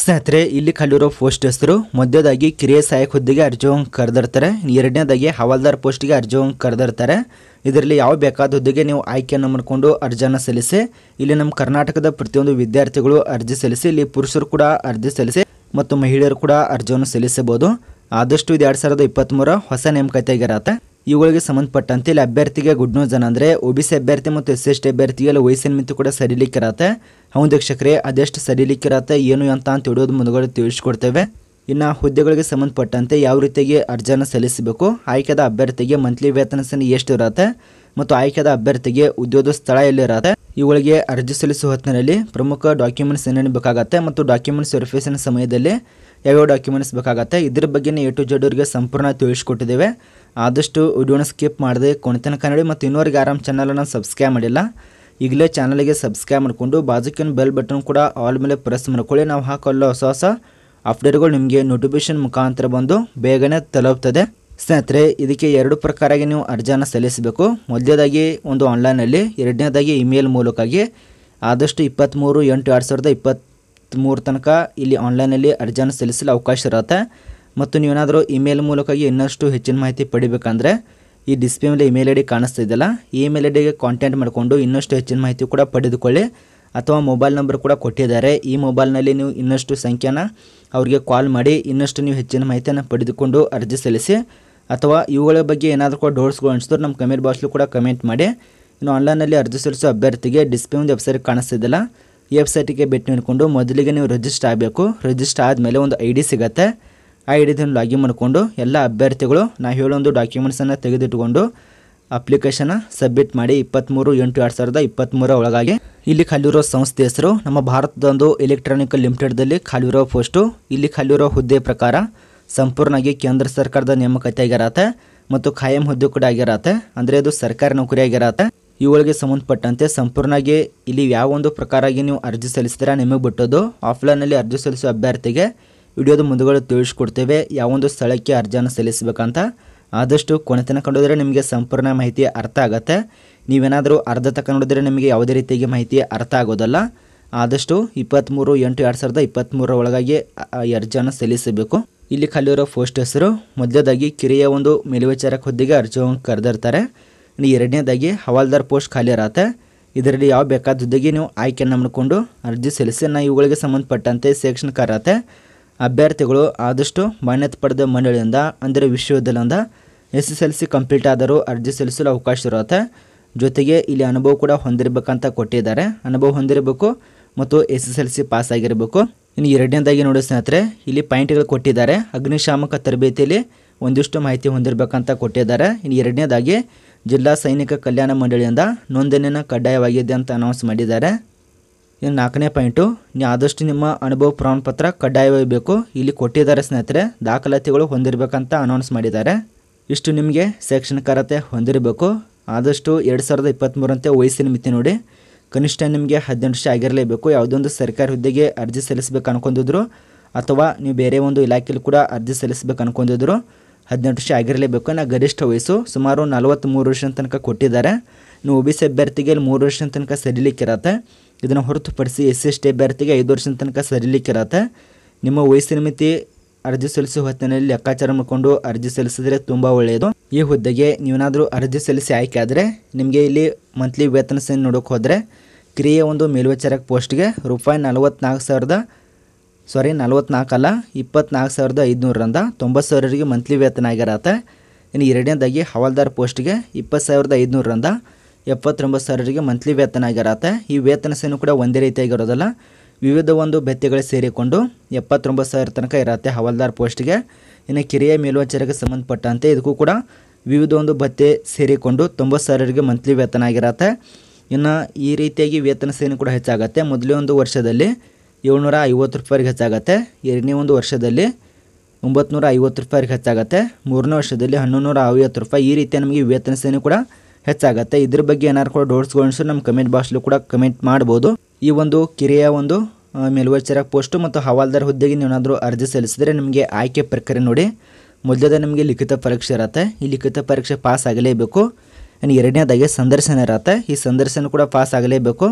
ಸ್ನೇಹಿತರೆ ಇಲ್ಲಿ ಕಲ್ಲಿರೋ ಪೋಸ್ಟ್ ಹೆಸರು ಮೊದಲೇದಾಗಿ ಕಿರಿಯ ಸಹಾಯಕ ಹುದ್ದೆಗೆ ಅರ್ಜಿಯನ್ನು ಕರೆದಿರ್ತಾರೆ ಎರಡನೇದಾಗಿ ಹವಾಲ್ದಾರ್ ಪೋಸ್ಟ್ಗೆ ಅರ್ಜಿಯನ್ನು ಕರೆದಿರ್ತಾರೆ ಇದರಲ್ಲಿ ಯಾವ ಬೇಕಾದ ಹುದ್ದೆಗೆ ನೀವು ಆಯ್ಕೆಯನ್ನು ಮಾಡಿಕೊಂಡು ಅರ್ಜಿಯನ್ನು ಸಲ್ಲಿಸಿ ಇಲ್ಲಿ ನಮ್ಮ ಕರ್ನಾಟಕದ ಪ್ರತಿಯೊಂದು ವಿದ್ಯಾರ್ಥಿಗಳು ಅರ್ಜಿ ಸಲ್ಲಿಸಿ ಇಲ್ಲಿ ಪುರುಷರು ಕೂಡ ಅರ್ಜಿ ಸಲ್ಲಿಸಿ ಮತ್ತು ಮಹಿಳೆಯರು ಕೂಡ ಅರ್ಜಿಯನ್ನು ಸಲ್ಲಿಸಬಹುದು ಆದಷ್ಟು ಇದು ಎರಡು ಸಾವಿರದ ಇಪ್ಪತ್ತ್ಮೂರ ಹೊಸ ನೇಮಕಾತಿಯಾಗಿರತ್ತೆ ಇವುಗಳಿಗೆ ಸಂಬಂಧಪಟ್ಟಂತೆ ಇಲ್ಲಿ ಅಭ್ಯರ್ಥಿಗೆ ಗುಡ್ ನ್ಯೂಸ್ ಏನಂದ್ರೆ ಒ ಬಿ ಸಿ ಅಭ್ಯರ್ಥಿ ಮತ್ತು ಎಸ್ ಎಸ್ ಟಿ ಅಭ್ಯರ್ಥಿಗೆ ಎಲ್ಲ ವಯಸ್ಸಿನ ಮಿತಿ ಕೂಡ ಸರಿಲಿಕ್ಕಿರತ್ತೆ ಹೌದು ವೀಕ್ಷಕರೇ ಅದೆಷ್ಟು ಸರಿಲಿಕ್ಕಿರತ್ತೆ ಏನು ಅಂತ ಅಂತ ಹೇಳೋದು ಮುಂದುಗಡೆ ತಿಳಿಸ್ಕೊಡ್ತೇವೆ ಇನ್ನು ಹುದ್ದೆಗಳಿಗೆ ಸಂಬಂಧಪಟ್ಟಂತೆ ಯಾವ ರೀತಿಯಾಗಿ ಅರ್ಜಿಯನ್ನು ಸಲ್ಲಿಸಬೇಕು ಆಯ್ಕೆದ ಅಭ್ಯರ್ಥಿಗೆ ಮಂತ್ಲಿ ವೇತನ ಎಷ್ಟು ಇರುತ್ತೆ ಮತ್ತು ಆಯ್ಕೆದ ಅಭ್ಯರ್ಥಿಗೆ ಉದ್ಯೋಗ ಸ್ಥಳ ಎಲ್ಲಿರತ್ತೆ ಇವುಗಳಿಗೆ ಅರ್ಜಿ ಸಲ್ಲಿಸುವ ಹೊತ್ತಿನಲ್ಲಿ ಪ್ರಮುಖ ಡಾಕ್ಯುಮೆಂಟ್ಸ್ ಏನೇನು ಬೇಕಾಗತ್ತೆ ಮತ್ತು ಡಾಕ್ಯುಮೆಂಟ್ಸ್ ವೆರಿಫಿಕೇಷನ್ ಸಮಯದಲ್ಲಿ ಯಾವ್ಯಾವ ಡಾಕ್ಯುಮೆಂಟ್ಸ್ ಬೇಕಾಗತ್ತೆ ಇದ್ರ ಬಗ್ಗೆನೇ ಎ ಟು ಜೆಡ್ ಅವರಿಗೆ ಸಂಪೂರ್ಣ ತಿಳಿಸ್ಕೊಟ್ಟಿದ್ದೇವೆ ಆದಷ್ಟು ವಿಡಿಯೋನ ಸ್ಕಿಪ್ ಮಾಡದೆ ಕೊನೆತನ ಕನ್ನಡಿ ಮತ್ತು ಇನ್ನೊರಿಗೆ ಆರಾಮ್ ಚಾನಲನ್ನು ಸಬ್ಸ್ಕ್ರೈಬ್ ಮಾಡಿಲ್ಲ ಈಗಲೇ ಚಾನಲಿಗೆ ಸಬ್ಸ್ಕ್ರೈಬ್ ಮಾಡಿಕೊಂಡು ಬಾಜುಕಿನ ಬೆಲ್ ಬಟನ್ ಕೂಡ ಆಲ್ ಮೇಲೆ ಪ್ರೆಸ್ ಮಾಡ್ಕೊಳ್ಳಿ ನಾವು ಹಾಕಲ್ಲ ಹೊಸ ಹೊಸ ಅಪ್ಡೇಟ್ಗಳು ನಿಮಗೆ ನೋಟಿಫಿಕೇಷನ್ ಮುಖಾಂತರ ಬಂದು ಬೇಗನೆ ತಲುಪ್ತದೆ ಸ್ನೇಹಿತರೆ ಇದಕ್ಕೆ ಎರಡು ಪ್ರಕಾರವಾಗಿ ನೀವು ಅರ್ಜಿಯನ್ನು ಸಲ್ಲಿಸಬೇಕು ಮೊದಲನೇದಾಗಿ ಒಂದು ಆನ್ಲೈನಲ್ಲಿ ಎರಡನೇದಾಗಿ ಇಮೇಲ್ ಮೂಲಕವಾಗಿ ಆದಷ್ಟು ಇಪ್ಪತ್ತ್ಮೂರು ಎಂಟು ಎರಡು ಸಾವಿರದ ಇಪ್ಪತ್ತು ಮೂರು ತನಕ ಇಲ್ಲಿ ಆನ್ಲೈನಲ್ಲಿ ಅರ್ಜಿಯನ್ನು ಸಲ್ಲಿಸಲು ಅವಕಾಶ ಇರುತ್ತೆ ಮತ್ತು ನೀವೇನಾದರೂ ಇಮೇಲ್ ಮೂಲಕವಾಗಿ ಇನ್ನಷ್ಟು ಹೆಚ್ಚಿನ ಮಾಹಿತಿ ಪಡಿಬೇಕಂದ್ರೆ ಈ ಡಿಸ್ಪ್ಲೇ ಮೇಲೆ ಇಮೇಲ್ ಐ ಡಿ ಕಾಣಿಸ್ತಿದ್ದಲ್ಲ ಇಮೇಲ್ ಐ ಡಿಗೆ ಕಾಂಟ್ಯಾಕ್ಟ್ ಮಾಡಿಕೊಂಡು ಇನ್ನಷ್ಟು ಹೆಚ್ಚಿನ ಮಾಹಿತಿ ಕೂಡ ಪಡೆದುಕೊಳ್ಳಿ ಅಥವಾ ಮೊಬೈಲ್ ನಂಬರ್ ಕೂಡ ಕೊಟ್ಟಿದ್ದಾರೆ ಈ ಮೊಬೈಲ್ನಲ್ಲಿ ನೀವು ಇನ್ನಷ್ಟು ಸಂಖ್ಯೆನ ಅವರಿಗೆ ಕಾಲ್ ಮಾಡಿ ಇನ್ನಷ್ಟು ನೀವು ಹೆಚ್ಚಿನ ಮಾಹಿತಿಯನ್ನು ಪಡೆದುಕೊಂಡು ಅರ್ಜಿ ಸಲ್ಲಿಸಿ ಅಥವಾ ಇವುಗಳ ಬಗ್ಗೆ ಏನಾದರೂ ಕೂಡ ಡೋರ್ಸ್ಗಳು ಅನಿಸಿದ್ರು ನಮ್ಮ ಕಮೆಂಟ್ ಬಾಕ್ಸ್ಲೂ ಕೂಡ ಕಮೆಂಟ್ ಮಾಡಿ ಇನ್ನು ಆನ್ಲೈನಲ್ಲಿ ಅರ್ಜಿ ಸಲ್ಲಿಸೋ ಅಭ್ಯರ್ಥಿಗೆ ಡಿಸ್ಪ್ಲೇ ಒಂದು ವೆಬ್ಸೈಟ್ ಕಾಣಿಸ್ತಿದ್ದಲ್ಲ ಈ ವೆಬ್ಸೈಟಿಗೆ ಭೇಟಿ ನೀಡಿಕೊಂಡು ಮೊದಲಿಗೆ ನೀವು ರಿಜಿಸ್ಟರ್ ಆಗಬೇಕು ರಿಜಿಸ್ಟರ್ ಆದಮೇಲೆ ಒಂದು ಐ ಡಿ ಸಿಗತ್ತೆ ಆ ಐ ಡಿದನ್ನು ಲಾಗಿನ್ ಮಾಡಿಕೊಂಡು ಎಲ್ಲ ಅಭ್ಯರ್ಥಿಗಳು ನಾವು ಹೇಳೋ ಒಂದು ಡಾಕ್ಯುಮೆಂಟ್ಸನ್ನು ತೆಗೆದಿಟ್ಟುಕೊಂಡು ಅಪ್ಲಿಕೇಶನ್ ಸಬ್ಮಿಟ್ ಮಾಡಿ ಇಪ್ಪತ್ತ್ಮೂರು ಎಂಟು ಎರಡು ಸಾವಿರದ ಇಪ್ಪತ್ತ್ಮೂರ ಒಳಗಾಗಿ ಇಲ್ಲಿ ಖಾಲಿರೋ ಸಂಸ್ಥೆ ಹೆಸರು ನಮ್ಮ ಭಾರತದೊಂದು ಎಲೆಕ್ಟ್ರಾನಿಕ್ ಲಿಮಿಟೆಡ್ದಲ್ಲಿ ಖಾಲಿರೋ ಪೋಸ್ಟು ಇಲ್ಲಿ ಖಾಲಿರೋ ಹುದ್ದೆ ಪ್ರಕಾರ ಸಂಪೂರ್ಣವಾಗಿ ಕೇಂದ್ರ ಸರ್ಕಾರದ ನೇಮಕತೆ ಆಗಿರತ್ತೆ ಮತ್ತು ಖಾಯಂ ಹುದ್ದೆ ಕೂಡ ಆಗಿರತ್ತೆ ಅಂದರೆ ಅದು ಸರ್ಕಾರಿ ನೌಕರಿ ಆಗಿರತ್ತೆ ಇವುಗಳಿಗೆ ಸಂಬಂಧಪಟ್ಟಂತೆ ಸಂಪೂರ್ಣವಾಗಿ ಇಲ್ಲಿ ಯಾವ ಒಂದು ಪ್ರಕಾರಾಗಿ ನೀವು ಅರ್ಜಿ ಸಲ್ಲಿಸಿದ್ರೆ ನಿಮಗೆ ಬಿಟ್ಟೋದು ಆಫ್ಲೈನಲ್ಲಿ ಅರ್ಜಿ ಸಲ್ಲಿಸುವ ಅಭ್ಯರ್ಥಿಗೆ ವಿಡಿಯೋದ ಮುಂದುಗಡೆ ತಿಳಿಸ್ಕೊಡ್ತೇವೆ ಯಾವೊಂದು ಸ್ಥಳಕ್ಕೆ ಅರ್ಜಿಯನ್ನು ಸಲ್ಲಿಸಬೇಕಂತ ಆದಷ್ಟು ಕೊನೆತನ ತನಕ ನಿಮಗೆ ಸಂಪೂರ್ಣ ಮಾಹಿತಿ ಅರ್ಥ ಆಗುತ್ತೆ ನೀವೇನಾದರೂ ಅರ್ಧ ತಕ್ಕ ನೋಡಿದ್ರೆ ನಿಮಗೆ ಯಾವುದೇ ರೀತಿಯಾಗಿ ಮಾಹಿತಿ ಅರ್ಥ ಆಗೋದಲ್ಲ ಆದಷ್ಟು ಇಪ್ಪತ್ತ್ಮೂರು ಎಂಟು ಎರಡು ಸಾವಿರದ ಇಪ್ಪತ್ತ್ಮೂರರ ಒಳಗಾಗಿ ಅರ್ಜಿಯನ್ನು ಸಲ್ಲಿಸಬೇಕು ಇಲ್ಲಿ ಖಾಲಿರೋ ಪೋಸ್ಟ್ ಹೆಸರು ಮೊದಲೇದಾಗಿ ಕಿರಿಯ ಒಂದು ಮೇಲ್ವಿಚಾರಕ ಹುದ್ದೆಗೆ ಅರ್ಜಿಯನ್ನು ಕರೆದಿರ್ತಾರೆ ಇನ್ನು ಎರಡನೇದಾಗಿ ಹವಾಲ್ದಾರ್ ಪೋಸ್ಟ್ ಖಾಲಿ ಇರತ್ತೆ ಇದರಲ್ಲಿ ಯಾವ ಬೇಕಾದ ನೀವು ಆಯ್ಕೆಯನ್ನು ಮಾಡಿಕೊಂಡು ಅರ್ಜಿ ಸಲ್ಲಿಸಿ ನಾ ಇವುಗಳಿಗೆ ಸಂಬಂಧಪಟ್ಟಂತೆ ಶೈಕ್ಷಣಿಕ ಅಭ್ಯರ್ಥಿಗಳು ಆದಷ್ಟು ಮಾನ್ಯತೆ ಪಡೆದ ಮಂಡಳಿಯಿಂದ ಅಂದರೆ ವಿಶ್ವವಿದ್ಯಾಲಯದಿಂದ S S L C complete ಆದರೂ ಅರ್ಜಿ ಸಲ್ಲಿಸಲು ಅವಕಾಶ ಇರುತ್ತೆ ಜೊತೆಗೆ ಇಲ್ಲಿ ಅನುಭವ ಕೂಡ ಹೊಂದಿರಬೇಕಂತ ಕೊಟ್ಟಿದ್ದಾರೆ ಅನುಭವ ಹೊಂದಿರಬೇಕು ಮತ್ತು S S L C pass ಆಗಿರಬೇಕು ಇನ್ನು ಎರಡನೇದಾಗಿ ನೋಡಿ ಸ್ನೇಹಿತರೆ ಇಲ್ಲಿ ಪಾಯಿಂಟ್ಗಳು ಕೊಟ್ಟಿದ್ದಾರೆ ಅಗ್ನಿಶಾಮಕ ತರಬೇತಿಯಲ್ಲಿ ಒಂದಿಷ್ಟು ಮಾಹಿತಿ ಹೊಂದಿರಬೇಕಂತ ಕೊಟ್ಟಿದ್ದಾರೆ ಇನ್ನು ಎರಡನೇದಾಗಿ ಜಿಲ್ಲಾ ಸೈನಿಕ ಕಲ್ಯಾಣ ಮಂಡಳಿಯಿಂದ ನೋಂದಣಿಯನ್ನು ಕಡ್ಡಾಯವಾಗಿದೆ ಅಂತ ಅನೌನ್ಸ್ ಮಾಡಿದ್ದಾರೆ ಇನ್ನು ನಾಲ್ಕನೇ ಪಾಯಿಂಟು ನೀವು ಆದಷ್ಟು ನಿಮ್ಮ ಅನುಭವ ಪ್ರಮಾಣಪತ್ರ ಕಡ್ಡಾಯವಾಗಬೇಕು ಇಲ್ಲಿ ಕೊಟ್ಟಿದ್ದಾರೆ ಸ್ನೇಹಿತರೆ ದಾಖಲಾತಿಗಳು ಹೊಂದಿರಬೇಕಂತ ಅನೌನ್ಸ್ ಮಾಡಿದ್ದಾರೆ ಇಷ್ಟು ನಿಮಗೆ ಶೈಕ್ಷಣಿಕರತೆ ಹೊಂದಿರಬೇಕು ಆದಷ್ಟು ಎರಡು ಸಾವಿರದ ಇಪ್ಪತ್ತ್ಮೂರಂತೆ ವಯಸ್ಸಿನ ಮಿತಿ ನೋಡಿ ಕನಿಷ್ಠ ನಿಮಗೆ ಹದಿನೆಂಟು ವರ್ಷ ಆಗಿರಲೇಬೇಕು ಯಾವುದೊಂದು ಸರ್ಕಾರಿ ಹುದ್ದೆಗೆ ಅರ್ಜಿ ಸಲ್ಲಿಸಬೇಕು ಅನ್ಕೊಂಡಿದ್ರು ಅಥವಾ ನೀವು ಬೇರೆ ಒಂದು ಇಲಾಖೆಯಲ್ಲಿ ಕೂಡ ಅರ್ಜಿ ಸಲ್ಲಿಸಬೇಕು ಅನ್ಕೊಂಡಿದ್ರು ಹದಿನೆಂಟು ವರ್ಷ ಆಗಿರಲೇಬೇಕು ನಾ ಗರಿಷ್ಠ ವಯಸ್ಸು ಸುಮಾರು ಮೂರು ವರ್ಷದ ತನಕ ಕೊಟ್ಟಿದ್ದಾರೆ ನೀವು ಒ ಬಿ ಸಿ ಅಭ್ಯರ್ಥಿಗೆ ಇಲ್ಲಿ ಮೂರು ವರ್ಷದ ತನಕ ಸರಿಲಿಕ್ಕಿರತ್ತೆ ಇದನ್ನು ಹೊರತುಪಡಿಸಿ ಎಸ್ ಸಿ ಎಸ್ ಟಿ ಅಭ್ಯರ್ಥಿಗೆ ಐದು ವರ್ಷದ ತನಕ ಸರಿಲಿಕ್ಕಿರತ್ತೆ ನಿಮ್ಮ ವಯಸ್ಸಿನ ಮಿತಿ ಅರ್ಜಿ ಸಲ್ಲಿಸುವ ಹೊತ್ತಿನಲ್ಲಿ ಲೆಕ್ಕಾಚಾರ ಮಾಡಿಕೊಂಡು ಅರ್ಜಿ ಸಲ್ಲಿಸಿದ್ರೆ ತುಂಬ ಒಳ್ಳೆಯದು ಈ ಹುದ್ದೆಗೆ ನೀವೇನಾದರೂ ಅರ್ಜಿ ಸಲ್ಲಿಸಿ ಆಯ್ಕೆ ಆದರೆ ನಿಮಗೆ ಇಲ್ಲಿ ಮಂತ್ಲಿ ವೇತನ ನೋಡೋಕೆ ಹೋದರೆ ಕ್ರಿಯೆ ಒಂದು ಮೇಲ್ವಿಚಾರಕ ಪೋಸ್ಟ್ಗೆ ರೂಪಾಯಿ ನಲವತ್ತ್ನಾಲ್ಕು ಸಾವಿರದ ಸಾರಿ ನಲವತ್ತ್ನಾಲ್ಕಲ್ಲ ಇಪ್ಪತ್ನಾಲ್ಕು ಸಾವಿರದ ಐದುನೂರರಿಂದ ತೊಂಬತ್ತು ಸಾವಿರರಿಗೆ ಮಂತ್ಲಿ ವೇತನ ಆಗಿರತ್ತೆ ಇನ್ನು ಎರಡನೇದಾಗಿ ಹವಾಲ್ದಾರ್ ಪೋಸ್ಟ್ಗೆ ಇಪ್ಪತ್ತು ಸಾವಿರದ ಐದುನೂರರಿಂದ ಎಪ್ಪತ್ತೊಂಬತ್ತು ಸಾವಿರರಿಗೆ ಮಂತ್ಲಿ ವೇತನ ಆಗಿರತ್ತೆ ಈ ವೇತನ ಸೇನು ಕೂಡ ಒಂದೇ ರೀತಿಯಾಗಿರೋದಲ್ಲ ವಿವಿಧ ಒಂದು ಭತ್ಯೆಗಳು ಸೇರಿಕೊಂಡು ಎಪ್ಪತ್ತೊಂಬತ್ತು ಸಾವಿರ ತನಕ ಇರತ್ತೆ ಹವಾಲ್ದಾರ್ ಪೋಸ್ಟ್ಗೆ ಇನ್ನು ಕಿರಿಯ ಮೇಲ್ವಾಚಾರಕ್ಕೆ ಸಂಬಂಧಪಟ್ಟಂತೆ ಇದಕ್ಕೂ ಕೂಡ ವಿವಿಧ ಒಂದು ಭತ್ತೆ ಸೇರಿಕೊಂಡು ತೊಂಬತ್ತು ಸಾವಿರರಿಗೆ ಮಂತ್ಲಿ ವೇತನ ಆಗಿರತ್ತೆ ಇನ್ನು ಈ ರೀತಿಯಾಗಿ ವೇತನ ಸೇನು ಕೂಡ ಹೆಚ್ಚಾಗತ್ತೆ ಮೊದಲೇ ಒಂದು ವರ್ಷದಲ್ಲಿ ಏಳ್ನೂರ ಐವತ್ತು ರೂಪಾಯಿಗೆ ಹೆಚ್ಚಾಗತ್ತೆ ಎರಡನೇ ಒಂದು ವರ್ಷದಲ್ಲಿ ಒಂಬತ್ತು ಐವತ್ತು ರೂಪಾಯಿಗೆ ಹೆಚ್ಚಾಗತ್ತೆ ಮೂರನೇ ವರ್ಷದಲ್ಲಿ ಹನ್ನೊಂದು ಐವತ್ತು ರೂಪಾಯಿ ಈ ರೀತಿಯ ನಮಗೆ ವೇತನ ಸೇನೆ ಕೂಡ ಹೆಚ್ಚಾಗತ್ತೆ ಇದ್ರ ಬಗ್ಗೆ ಏನಾರು ಕೂಡ ಡೌಟ್ಸ್ಗೊಳಿಸು ನಮ್ಮ ಕಮೆಂಟ್ ಬಾಕ್ಸ್ಲೂ ಕೂಡ ಕಮೆಂಟ್ ಮಾಡ್ಬೋದು ಈ ಒಂದು ಕಿರಿಯ ಒಂದು ಮೇಲ್ವಚರ ಪೋಸ್ಟು ಮತ್ತು ಹವಾಲ್ದಾರ್ ಹುದ್ದೆಗೆ ನೀವೇನಾದರೂ ಅರ್ಜಿ ಸಲ್ಲಿಸಿದರೆ ನಿಮಗೆ ಆಯ್ಕೆ ಪ್ರಕ್ರಿಯೆ ನೋಡಿ ಮೊದಲದ ನಿಮಗೆ ಲಿಖಿತ ಪರೀಕ್ಷೆ ಇರತ್ತೆ ಈ ಲಿಖಿತ ಪರೀಕ್ಷೆ ಪಾಸ್ ಆಗಲೇಬೇಕು ಆ್ಯಂಡ್ ಎರಡನೇದಾಗಿ ಸಂದರ್ಶನ ಇರತ್ತೆ ಈ ಸಂದರ್ಶನ ಕೂಡ ಪಾಸ್ ಆಗಲೇಬೇಕು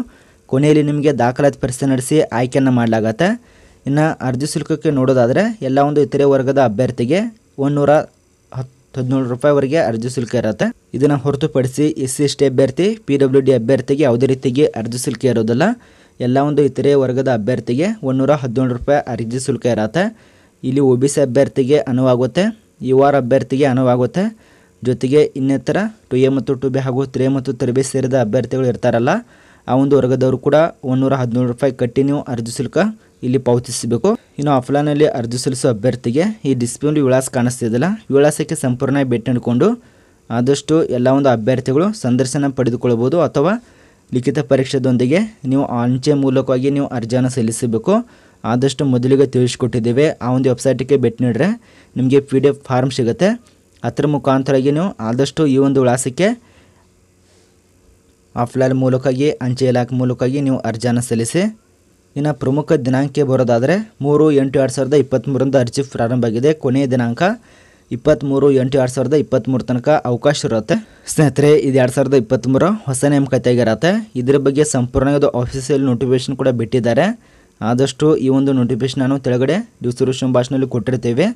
ಕೊನೆಯಲ್ಲಿ ನಿಮಗೆ ದಾಖಲಾತಿ ಪರೀಕ್ಷೆ ನಡೆಸಿ ಆಯ್ಕೆಯನ್ನು ಮಾಡಲಾಗತ್ತೆ ಇನ್ನು ಅರ್ಜಿ ಶುಲ್ಕಕ್ಕೆ ನೋಡೋದಾದರೆ ಎಲ್ಲ ಒಂದು ಇತರೆ ವರ್ಗದ ಅಭ್ಯರ್ಥಿಗೆ ಒನ್ನೂರ ಹತ್ತು ಹದಿನೇಳು ರೂಪಾಯಿವರೆಗೆ ಅರ್ಜಿ ಶುಲ್ಕ ಇರುತ್ತೆ ಇದನ್ನು ಹೊರತುಪಡಿಸಿ ಎಸ್ ಸಿ ಎಸ್ ಟಿ ಅಭ್ಯರ್ಥಿ ಪಿ ಡಬ್ಲ್ಯೂ ಡಿ ಅಭ್ಯರ್ಥಿಗೆ ಯಾವುದೇ ರೀತಿಗೆ ಅರ್ಜಿ ಶುಲ್ಕ ಇರೋದಿಲ್ಲ ಎಲ್ಲ ಒಂದು ಇತರೆ ವರ್ಗದ ಅಭ್ಯರ್ಥಿಗೆ ಒಂದೂರ ಹದಿನೇಳು ರೂಪಾಯಿ ಅರ್ಜಿ ಶುಲ್ಕ ಇರುತ್ತೆ ಇಲ್ಲಿ ಒ ಬಿ ಸಿ ಅಭ್ಯರ್ಥಿಗೆ ಅನುವಾಗುತ್ತೆ ಯು ಆರ್ ಅಭ್ಯರ್ಥಿಗೆ ಅನುವಾಗುತ್ತೆ ಜೊತೆಗೆ ಇನ್ನಿತರ ಟು ಎ ಮತ್ತು ಟು ಬಿ ಹಾಗೂ ತ್ರೀ ಮತ್ತು ತ್ರಿ ಬಿ ಸೇರಿದ ಅಭ್ಯರ್ಥಿಗಳು ಇರ್ತಾರಲ್ಲ ಆ ಒಂದು ವರ್ಗದವರು ಕೂಡ ಒಂದೂರ ಹದಿನೇಳು ರೂಪಾಯಿ ಕಟ್ಟಿ ನೀವು ಅರ್ಜಿ ಶುಲ್ಕ ಇಲ್ಲಿ ಪಾವತಿಸಬೇಕು ಇನ್ನು ಆಫ್ಲೈನಲ್ಲಿ ಅರ್ಜಿ ಸಲ್ಲಿಸುವ ಅಭ್ಯರ್ಥಿಗೆ ಈ ಡಿಸ್ಪ್ಲೇ ವಿಳಾಸ ಕಾಣಿಸ್ತಿದ್ದಿಲ್ಲ ವಿಳಾಸಕ್ಕೆ ಸಂಪೂರ್ಣವಾಗಿ ಭೇಟಿ ನೀಡಿಕೊಂಡು ಆದಷ್ಟು ಎಲ್ಲ ಒಂದು ಅಭ್ಯರ್ಥಿಗಳು ಸಂದರ್ಶನ ಪಡೆದುಕೊಳ್ಳಬಹುದು ಅಥವಾ ಲಿಖಿತ ಪರೀಕ್ಷೆದೊಂದಿಗೆ ನೀವು ಅಂಚೆ ಮೂಲಕವಾಗಿ ನೀವು ಅರ್ಜಿಯನ್ನು ಸಲ್ಲಿಸಬೇಕು ಆದಷ್ಟು ಮೊದಲಿಗೆ ತಿಳಿಸಿಕೊಟ್ಟಿದ್ದೇವೆ ಆ ಒಂದು ವೆಬ್ಸೈಟಿಗೆ ಭೇಟಿ ನೀಡ್ರೆ ನಿಮಗೆ ಪಿ ಡಿ ಎಫ್ ಫಾರ್ಮ್ ಸಿಗುತ್ತೆ ಅದರ ಮುಖಾಂತರವಾಗಿ ನೀವು ಆದಷ್ಟು ಈ ಒಂದು ವಿಳಾಸಕ್ಕೆ ಆಫ್ಲೈನ್ ಮೂಲಕವಾಗಿ ಅಂಚೆ ಇಲಾಖೆ ಮೂಲಕವಾಗಿ ನೀವು ಅರ್ಜಿಯನ್ನು ಸಲ್ಲಿಸಿ ಇನ್ನು ಪ್ರಮುಖ ದಿನಾಂಕ ಬರೋದಾದರೆ ಮೂರು ಎಂಟು ಎರಡು ಸಾವಿರದ ಇಪ್ಪತ್ತ್ಮೂರರಿಂದ ಅರ್ಜಿ ಪ್ರಾರಂಭ ಆಗಿದೆ ಕೊನೆಯ ದಿನಾಂಕ ಇಪ್ಪತ್ತ್ಮೂರು ಎಂಟು ಎರಡು ಸಾವಿರದ ಇಪ್ಪತ್ತ್ಮೂರು ತನಕ ಅವಕಾಶ ಇರುತ್ತೆ ಸ್ನೇಹಿತರೆ ಇದು ಎರಡು ಸಾವಿರದ ಇಪ್ಪತ್ತ್ಮೂರು ಹೊಸ ನೇಮಕತೆಯಾಗಿರುತ್ತೆ ಇದರ ಬಗ್ಗೆ ಸಂಪೂರ್ಣವಾದ ಆಫೀಸಿಯಲ್ ನೋಟಿಫಿಕೇಶನ್ ಕೂಡ ಬಿಟ್ಟಿದ್ದಾರೆ ಆದಷ್ಟು ಈ ಒಂದು ನೋಟಿಫಿಕೇಶನ್ ನಾನು ಕೆಳಗಡೆ ದಿವಸರು ಭಾಷೆನಲ್ಲಿ ಕೊಟ್ಟಿರ್ತೇವೆ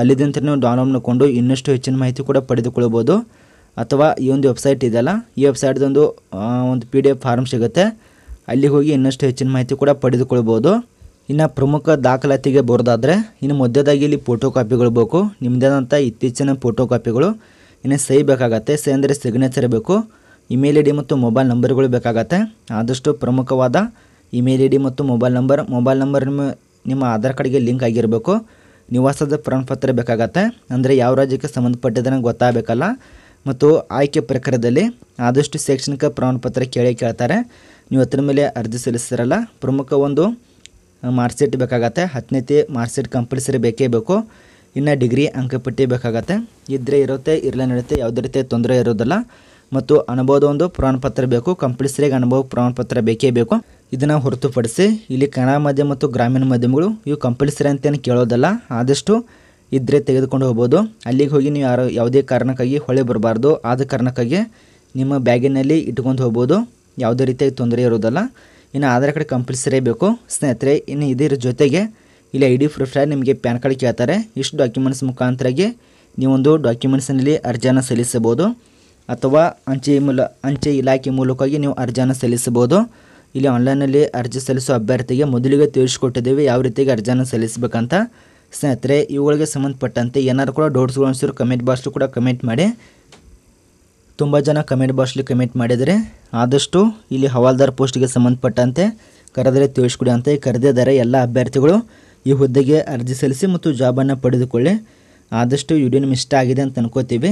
ಅಲ್ಲಿದಂತ ನೀವು ಡೌನ್ಲೋಡ್ ಮಾಡಿಕೊಂಡು ಇನ್ನಷ್ಟು ಹೆಚ್ಚಿನ ಮಾಹಿತಿ ಕೂಡ ಪಡೆದುಕೊಳ್ಬೋದು ಅಥವಾ ಈ ಒಂದು ವೆಬ್ಸೈಟ್ ಇದೆಯಲ್ಲ ಈ ವೆಬ್ಸೈಟ್ದೊಂದು ಒಂದು ಪಿ ಡಿ ಎಫ್ ಫಾರ್ಮ್ ಸಿಗುತ್ತೆ ಅಲ್ಲಿಗೆ ಹೋಗಿ ಇನ್ನಷ್ಟು ಹೆಚ್ಚಿನ ಮಾಹಿತಿ ಕೂಡ ಪಡೆದುಕೊಳ್ಬೋದು ಇನ್ನು ಪ್ರಮುಖ ದಾಖಲಾತಿಗೆ ಬರೋದಾದರೆ ಇನ್ನು ಮಧ್ಯದಾಗಿ ಇಲ್ಲಿ ಫೋಟೋ ಕಾಪಿಗಳು ಬೇಕು ನಿಮ್ಮದೇನಂತ ಇತ್ತೀಚಿನ ಫೋಟೋ ಕಾಪಿಗಳು ಇನ್ನು ಸಹಿ ಬೇಕಾಗತ್ತೆ ಸಹಿ ಅಂದರೆ ಸಿಗ್ನೇಚರ್ ಬೇಕು ಇಮೇಲ್ ಐ ಡಿ ಮತ್ತು ಮೊಬೈಲ್ ನಂಬರ್ಗಳು ಬೇಕಾಗತ್ತೆ ಆದಷ್ಟು ಪ್ರಮುಖವಾದ ಇಮೇಲ್ ಐ ಡಿ ಮತ್ತು ಮೊಬೈಲ್ ನಂಬರ್ ಮೊಬೈಲ್ ನಂಬರ್ ನಿಮ್ಮ ನಿಮ್ಮ ಆಧಾರ್ ಕಾರ್ಡ್ಗೆ ಲಿಂಕ್ ಆಗಿರಬೇಕು ನಿವಾಸದ ಪ್ರಮಾಣಪತ್ರ ಬೇಕಾಗತ್ತೆ ಅಂದರೆ ಯಾವ ರಾಜ್ಯಕ್ಕೆ ಸಂಬಂಧಪಟ್ಟಿದ್ದಾನೆ ಗೊತ್ತಾಗಬೇಕಲ್ಲ ಮತ್ತು ಆಯ್ಕೆ ಪ್ರಕಾರದಲ್ಲಿ ಆದಷ್ಟು ಶೈಕ್ಷಣಿಕ ಪ್ರಮಾಣಪತ್ರ ಕೇಳಿ ಕೇಳ್ತಾರೆ ನೀವು ಅದರ ಮೇಲೆ ಅರ್ಜಿ ಸಲ್ಲಿಸ್ತಿರಲ್ಲ ಪ್ರಮುಖ ಒಂದು ಮಾರ್ಕ್ಸೀಟ್ ಬೇಕಾಗತ್ತೆ ಹತ್ತನೇತಿ ಮಾರ್ಕ್ಸೀಟ್ ಕಂಪಲ್ಸರಿ ಬೇಕೇ ಬೇಕು ಇನ್ನು ಡಿಗ್ರಿ ಅಂಕಪಟ್ಟಿ ಬೇಕಾಗತ್ತೆ ಇದ್ದರೆ ಇರುತ್ತೆ ಇರಲ್ಲ ನಡೆಯುತ್ತೆ ಯಾವುದೇ ರೀತಿಯ ತೊಂದರೆ ಇರೋದಿಲ್ಲ ಮತ್ತು ಅನುಭವದ ಒಂದು ಪ್ರಮಾಣಪತ್ರ ಬೇಕು ಕಂಪಲ್ಸರಿಯಾಗಿ ಅನುಭವ ಪ್ರಮಾಣಪತ್ರ ಬೇಕೇ ಬೇಕು ಇದನ್ನು ಹೊರತುಪಡಿಸಿ ಇಲ್ಲಿ ಕನ್ನಡ ಮಾಧ್ಯಮ ಮತ್ತು ಗ್ರಾಮೀಣ ಮಾಧ್ಯಮಗಳು ಇವು ಕಂಪಲ್ಸರಿ ಅಂತೇನು ಕೇಳೋದಲ್ಲ ಆದಷ್ಟು ಇದ್ದರೆ ತೆಗೆದುಕೊಂಡು ಹೋಗ್ಬೋದು ಅಲ್ಲಿಗೆ ಹೋಗಿ ನೀವು ಯಾರು ಯಾವುದೇ ಕಾರಣಕ್ಕಾಗಿ ಹೊಳೆ ಬರಬಾರ್ದು ಆದ ಕಾರಣಕ್ಕಾಗಿ ನಿಮ್ಮ ಬ್ಯಾಗಿನಲ್ಲಿ ಇಟ್ಕೊಂಡು ಹೋಗ್ಬೋದು ಯಾವುದೇ ರೀತಿಯಾಗಿ ತೊಂದರೆ ಇರೋದಲ್ಲ ಇನ್ನು ಆಧಾರ್ ಕಾರ್ಡ್ ಕಂಪಲ್ಸರಿ ಬೇಕು ಸ್ನೇಹಿತರೆ ಇನ್ನು ಇದರ ಜೊತೆಗೆ ಇಲ್ಲಿ ಐ ಡಿ ಪ್ರೂಫ್ಟಾಗಿ ನಿಮಗೆ ಪ್ಯಾನ್ ಕಾರ್ಡ್ ಕೇಳ್ತಾರೆ ಇಷ್ಟು ಡಾಕ್ಯುಮೆಂಟ್ಸ್ ಮುಖಾಂತರಾಗಿ ನೀವೊಂದು ಡಾಕ್ಯುಮೆಂಟ್ಸ್ನಲ್ಲಿ ಅರ್ಜಿಯನ್ನು ಸಲ್ಲಿಸಬಹುದು ಅಥವಾ ಅಂಚೆ ಮೂಲ ಅಂಚೆ ಇಲಾಖೆ ಮೂಲಕವಾಗಿ ನೀವು ಅರ್ಜಿಯನ್ನು ಸಲ್ಲಿಸಬಹುದು ಇಲ್ಲಿ ಆನ್ಲೈನಲ್ಲಿ ಅರ್ಜಿ ಸಲ್ಲಿಸುವ ಅಭ್ಯರ್ಥಿಗೆ ಮೊದಲಿಗೆ ತಿಳಿಸ್ಕೊಟ್ಟಿದ್ದೇವೆ ಯಾವ ರೀತಿಯಾಗಿ ಅರ್ಜಿಯನ್ನು ಸಲ್ಲಿಸಬೇಕಂತ ಸ್ನೇಹಿತರೆ ಇವುಗಳಿಗೆ ಸಂಬಂಧಪಟ್ಟಂತೆ ಏನಾರು ಕೂಡ ಡೌಟ್ಸ್ಗಳು ಅನಿಸಿದ್ರು ಕಮೆಂಟ್ ಬಾಕ್ಸ್ಲು ಕೂಡ ಕಮೆಂಟ್ ಮಾಡಿ ತುಂಬ ಜನ ಕಮೆಂಟ್ ಬಾಕ್ಸ್ಲಿ ಕಮೆಂಟ್ ಮಾಡಿದರೆ ಆದಷ್ಟು ಇಲ್ಲಿ ಹವಾಲ್ದಾರ್ ಪೋಸ್ಟ್ಗೆ ಸಂಬಂಧಪಟ್ಟಂತೆ ಕರೆದರೆ ತಿಳಿಸ್ಕೊಡಿ ಅಂತ ಕರೆದಿದ್ದಾರೆ ಎಲ್ಲ ಅಭ್ಯರ್ಥಿಗಳು ಈ ಹುದ್ದೆಗೆ ಅರ್ಜಿ ಸಲ್ಲಿಸಿ ಮತ್ತು ಜಾಬನ್ನು ಪಡೆದುಕೊಳ್ಳಿ ಆದಷ್ಟು ವಿಡಿಯೋ ನಿಮ್ಮ ಇಷ್ಟ ಆಗಿದೆ ಅಂತ ಅನ್ಕೋತೀವಿ